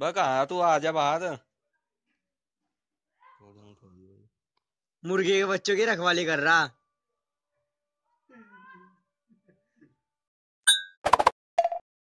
बक आया तू आ जा बाहर मुर्गे के बच्चों की रखवाली कर रहा हम्म.